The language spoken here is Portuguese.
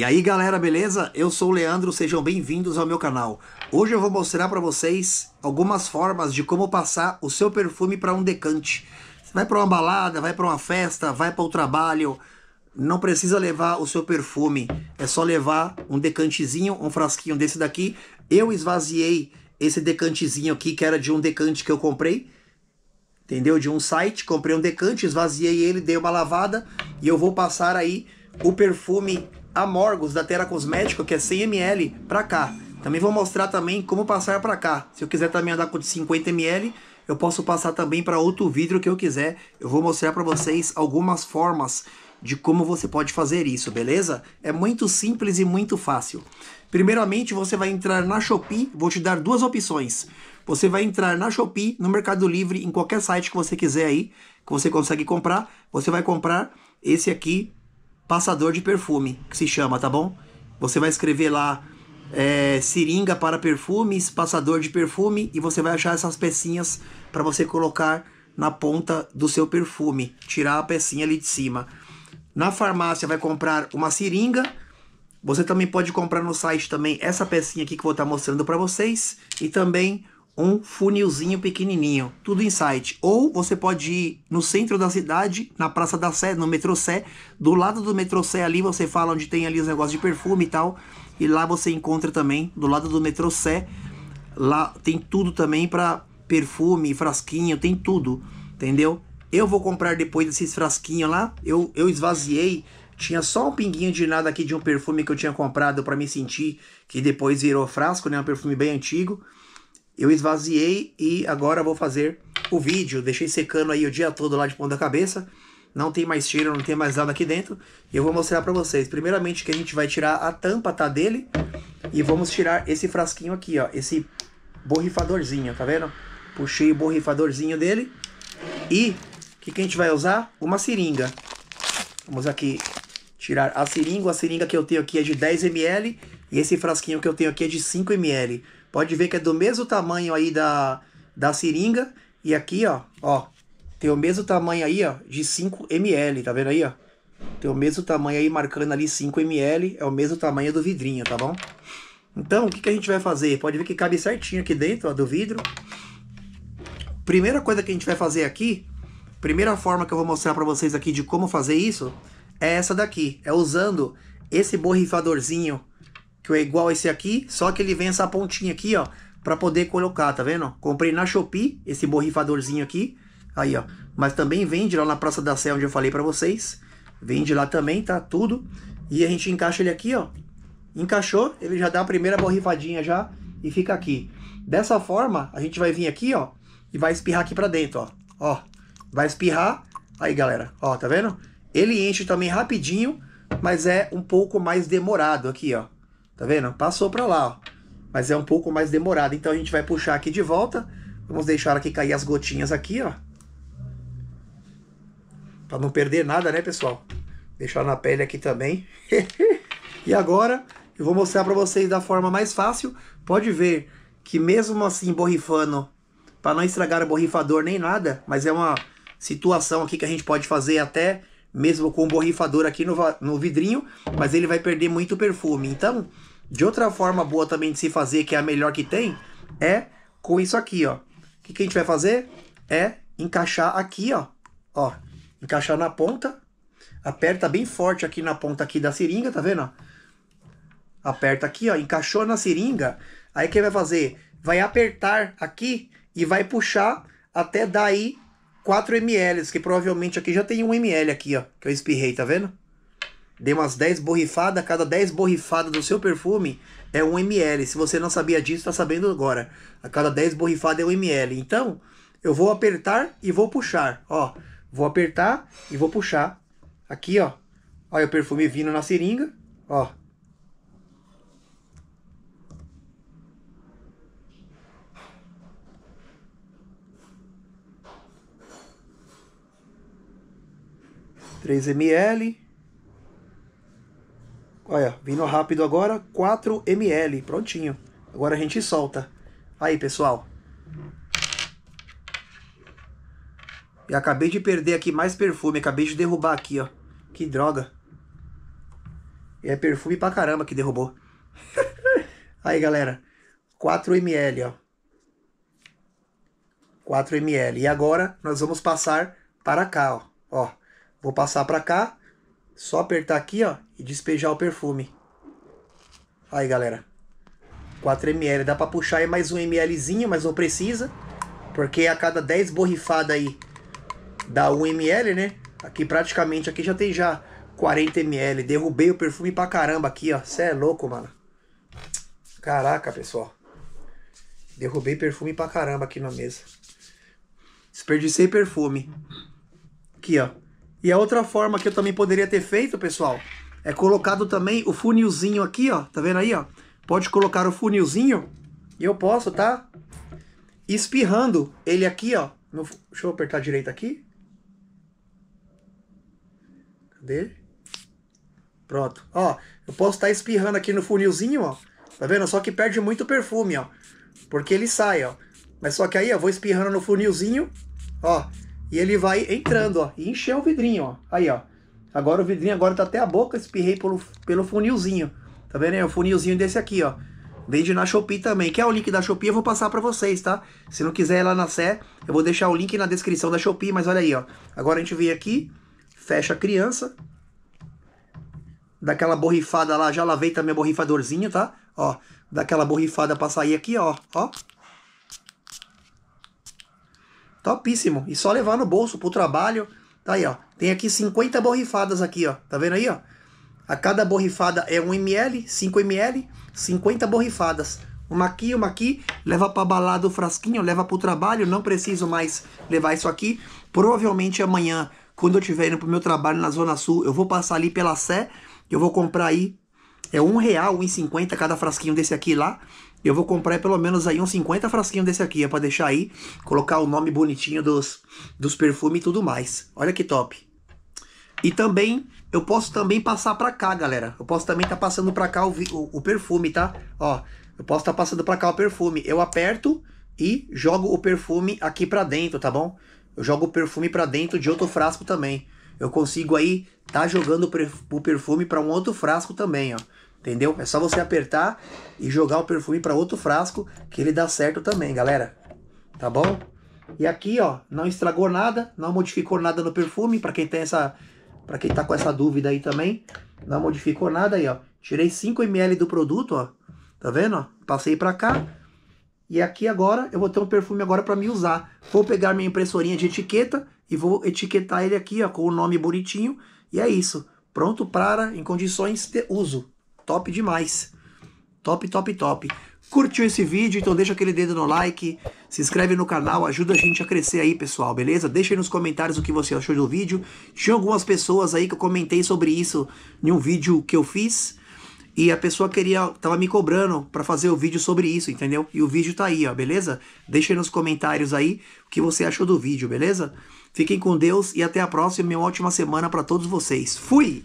E aí galera, beleza? Eu sou o Leandro, sejam bem-vindos ao meu canal. Hoje eu vou mostrar para vocês algumas formas de como passar o seu perfume para um decante. Você vai para uma balada, vai para uma festa, vai para o trabalho, não precisa levar o seu perfume, é só levar um decantezinho, um frasquinho desse daqui. Eu esvaziei esse decantezinho aqui, que era de um decante que eu comprei, entendeu? De um site, comprei um decante, esvaziei ele, dei uma lavada e eu vou passar aí o perfume Morgos da Terra Cosmética, que é 100ml, para cá. Também vou mostrar também como passar para cá. Se eu quiser também andar com 50ml, eu posso passar também para outro vidro que eu quiser. Eu vou mostrar para vocês algumas formas de como você pode fazer isso, beleza? É muito simples e muito fácil. Primeiramente, você vai entrar na Shopee, vou te dar duas opções. Você vai entrar na Shopee, no Mercado Livre, em qualquer site que você quiser aí, que você consegue comprar. Você vai comprar esse aqui, passador de perfume, que se chama, tá bom? Você vai escrever lá é, seringa para perfumes, passador de perfume, e você vai achar essas pecinhas para você colocar na ponta do seu perfume, tirar a pecinha ali de cima. Na farmácia vai comprar uma seringa. Você também pode comprar no site também essa pecinha aqui que eu vou estar tá mostrando para vocês e também um funilzinho pequenininho, tudo em site. Ou você pode ir no centro da cidade, na Praça da Sé, no metrô Sé, do lado do metrô Sé ali você fala onde tem ali os negócios de perfume e tal, e lá você encontra também, do lado do metrô Sé, lá tem tudo também para perfume, frasquinho, tem tudo, entendeu? Eu vou comprar depois desses frasquinhos lá, eu, eu esvaziei tinha só um pinguinho de nada aqui de um perfume que eu tinha comprado para me sentir, que depois virou frasco, né? Um perfume bem antigo eu esvaziei e agora vou fazer o vídeo. Deixei secando aí o dia todo lá de ponta cabeça. Não tem mais cheiro, não tem mais nada aqui dentro. E eu vou mostrar para vocês. Primeiramente que a gente vai tirar a tampa tá dele e vamos tirar esse frasquinho aqui, ó, esse borrifadorzinho, tá vendo? Puxei o borrifadorzinho dele e o que, que a gente vai usar? Uma seringa. Vamos aqui tirar a seringa. A seringa que eu tenho aqui é de 10 ml e esse frasquinho que eu tenho aqui é de 5 ml. Pode ver que é do mesmo tamanho aí da, da seringa. E aqui, ó, ó, tem o mesmo tamanho aí, ó, de 5 ml, tá vendo aí, ó? Tem o mesmo tamanho aí, marcando ali 5 ml, é o mesmo tamanho do vidrinho, tá bom? Então, o que, que a gente vai fazer? Pode ver que cabe certinho aqui dentro, ó, do vidro. Primeira coisa que a gente vai fazer aqui, primeira forma que eu vou mostrar pra vocês aqui de como fazer isso, é essa daqui. É usando esse borrifadorzinho que é igual esse aqui, só que ele vem essa pontinha aqui, ó, para poder colocar, tá vendo? Comprei na Shopee esse borrifadorzinho aqui, aí, ó. Mas também vende lá na Praça da Sé, onde eu falei para vocês. Vende lá também, tá? Tudo. E a gente encaixa ele aqui, ó. Encaixou, ele já dá a primeira borrifadinha já e fica aqui. Dessa forma, a gente vai vir aqui, ó, e vai espirrar aqui para dentro, ó. Ó, vai espirrar. Aí, galera, ó, tá vendo? Ele enche também rapidinho, mas é um pouco mais demorado aqui, ó. Tá vendo? Passou para lá, ó. Mas é um pouco mais demorado. Então a gente vai puxar aqui de volta. Vamos deixar aqui cair as gotinhas aqui, ó. para não perder nada, né, pessoal? Deixar na pele aqui também. e agora eu vou mostrar para vocês da forma mais fácil. Pode ver que mesmo assim borrifando, para não estragar o borrifador nem nada, mas é uma situação aqui que a gente pode fazer até mesmo com o borrifador aqui no, no vidrinho, mas ele vai perder muito perfume. Então, de outra forma boa também de se fazer, que é a melhor que tem, é com isso aqui, ó. O que, que a gente vai fazer? É encaixar aqui, ó. Ó, encaixar na ponta. Aperta bem forte aqui na ponta aqui da seringa, tá vendo? Aperta aqui, ó, encaixou na seringa. Aí o que vai fazer? Vai apertar aqui e vai puxar até daí. 4 ml, que provavelmente aqui já tem 1 ml aqui, ó, que eu espirrei, tá vendo? Dei umas 10 borrifadas, cada 10 borrifadas do seu perfume é 1 ml. Se você não sabia disso, tá sabendo agora. A cada 10 borrifadas é 1 ml. Então, eu vou apertar e vou puxar, ó. Vou apertar e vou puxar. Aqui, ó. Olha o perfume vindo na seringa, ó. 3 ml. Olha, vindo rápido agora, 4 ml, prontinho. Agora a gente solta. Aí, pessoal. E acabei de perder aqui mais perfume, acabei de derrubar aqui, ó. Que droga. E é perfume pra caramba que derrubou. Aí, galera. 4 ml, ó. 4 ml. E agora nós vamos passar para cá, ó. ó. Vou passar para cá, só apertar aqui ó, e despejar o perfume. Aí galera, 4ml, dá para puxar aí mais um mlzinho, mas não precisa. Porque a cada 10 borrifadas aí dá 1ml, né? Aqui praticamente, aqui já tem já 40ml. Derrubei o perfume pra caramba aqui, ó. Cê é louco, mano. Caraca, pessoal. Derrubei perfume pra caramba aqui na mesa. Desperdicei perfume. Aqui, ó. E a outra forma que eu também poderia ter feito, pessoal, é colocado também o funilzinho aqui, ó. Tá vendo aí, ó? Pode colocar o funilzinho e eu posso, tá? Espirrando ele aqui, ó. No... Deixa eu apertar direito aqui. Cadê? Pronto. Ó, eu posso estar tá espirrando aqui no funilzinho, ó. Tá vendo? Só que perde muito perfume, ó. Porque ele sai, ó. Mas só que aí, ó, vou espirrando no funilzinho, ó. E ele vai entrando, ó, e encher o vidrinho, ó. Aí, ó. Agora o vidrinho agora tá até a boca, espirrei pelo, pelo funilzinho. Tá vendo? aí? o funilzinho desse aqui, ó. Vende na Shopee também. Quer o link da Shopee? Eu vou passar para vocês, tá? Se não quiser ir lá na Sé, eu vou deixar o link na descrição da Shopee, mas olha aí, ó. Agora a gente vem aqui, fecha a criança. Daquela borrifada lá, já lavei também o borrifadorzinho, tá? Ó, daquela borrifada pra sair aqui, ó, ó. Topíssimo. E só levar no bolso pro trabalho. Tá aí, ó. Tem aqui 50 borrifadas aqui, ó. Tá vendo aí, ó? A cada borrifada é 1 ml, 5 ml, 50 borrifadas. Uma aqui, uma aqui, leva pra balada o frasquinho, leva pro trabalho, não preciso mais levar isso aqui. Provavelmente amanhã, quando eu estiver indo pro meu trabalho na Zona Sul, eu vou passar ali pela Sé, eu vou comprar aí, é um real, um cada frasquinho desse aqui lá. Eu vou comprar pelo menos aí uns 50 frasquinhos desse aqui, é pra deixar aí, colocar o nome bonitinho dos, dos perfumes e tudo mais. Olha que top. E também, eu posso também passar pra cá, galera. Eu posso também tá passando pra cá o, o, o perfume, tá? Ó, eu posso tá passando pra cá o perfume. Eu aperto e jogo o perfume aqui pra dentro, tá bom? Eu jogo o perfume pra dentro de outro frasco também. Eu consigo aí tá jogando o perfume para um outro frasco também, ó entendeu? É só você apertar e jogar o perfume para outro frasco que ele dá certo também, galera. Tá bom? E aqui, ó, não estragou nada, não modificou nada no perfume, para quem tem essa para quem tá com essa dúvida aí também, não modificou nada aí, ó. Tirei 5 ml do produto, ó. Tá vendo, ó? Passei para cá. E aqui agora eu vou ter um perfume agora para me usar. Vou pegar minha impressorinha de etiqueta e vou etiquetar ele aqui, ó, com o nome bonitinho. E é isso. Pronto para em condições de uso top demais. Top, top, top. Curtiu esse vídeo? Então deixa aquele dedo no like, se inscreve no canal, ajuda a gente a crescer aí, pessoal, beleza? Deixa aí nos comentários o que você achou do vídeo. Tinha algumas pessoas aí que eu comentei sobre isso em um vídeo que eu fiz e a pessoa queria, tava me cobrando para fazer o vídeo sobre isso, entendeu? E o vídeo tá aí, ó, beleza? Deixa aí nos comentários aí o que você achou do vídeo, beleza? Fiquem com Deus e até a próxima e uma ótima semana para todos vocês. Fui!